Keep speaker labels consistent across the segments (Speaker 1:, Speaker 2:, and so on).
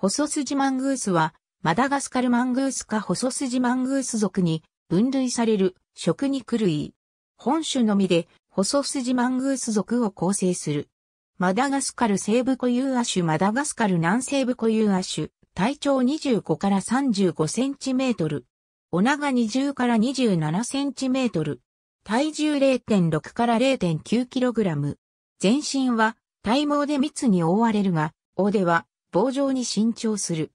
Speaker 1: 細筋マングースは、マダガスカルマングースか細筋マングース属に分類される食肉類。本種のみで細筋マングース属を構成する。マダガスカル西部固有亜種マダガスカル南西部固有亜種、体長25から35センチメートル。お長20から27センチメートル。体重0.6から0.9キログラム。全身は体毛で密に覆われるが、尾では棒状に伸長する。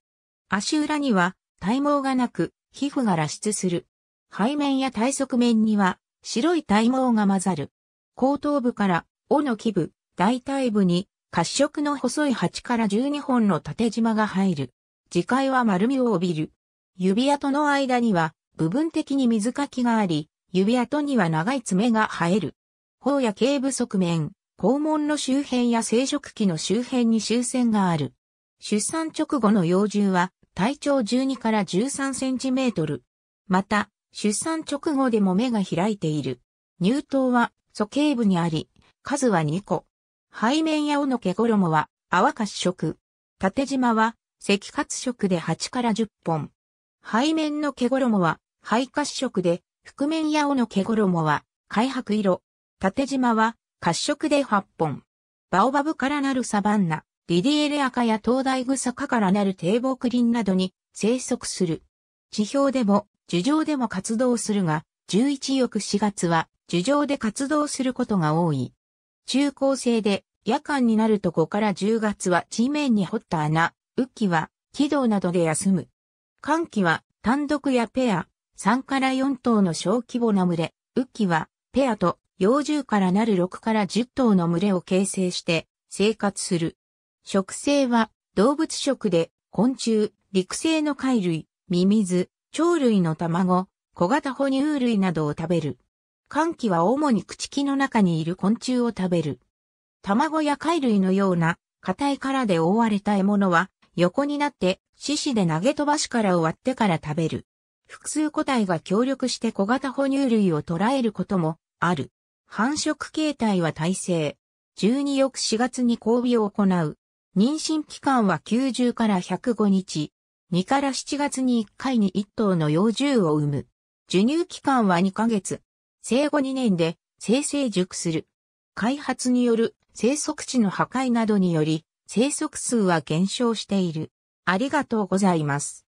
Speaker 1: 足裏には体毛がなく、皮膚が裸出する。背面や体側面には白い体毛が混ざる。後頭部から尾の基部、大腿部に褐色の細い8から12本の縦縞が入る。磁界は丸みを帯びる。指跡の間には部分的に水かきがあり、指跡には長い爪が生える。頬や頸部側面、肛門の周辺や生殖器の周辺に終線がある。出産直後の幼獣は体長12から13センチメートル。また、出産直後でも目が開いている。乳頭は鼠径部にあり、数は2個。背面や尾の毛衣は泡褐色。縦縞は赤褐色で8から10本。背面の毛衣は灰褐色で、覆面や尾の毛衣は灰白色。縦縞は褐色で8本。バオバブからなるサバンナ。リディエレアカや東大草科からなる低木林などに生息する。地表でも、樹上でも活動するが、11翌4月は樹上で活動することが多い。中高生で夜間になると5から10月は地面に掘った穴、雨季は軌道などで休む。寒季は単独やペア、3から4頭の小規模な群れ、雨季はペアと幼獣からなる6から10頭の群れを形成して生活する。食性は動物食で昆虫、陸生の貝類、ミミズ、鳥類の卵、小型哺乳類などを食べる。寒気は主に朽木の中にいる昆虫を食べる。卵や貝類のような硬い殻で覆われた獲物は横になって獅子で投げ飛ばしらを割ってから食べる。複数個体が協力して小型哺乳類を捕らえることもある。繁殖形態は耐性。12翌4月に交尾を行う。妊娠期間は90から105日。2から7月に1回に1頭の幼獣を産む。授乳期間は2ヶ月。生後2年で生成熟する。開発による生息地の破壊などにより生息数は減少している。ありがとうございます。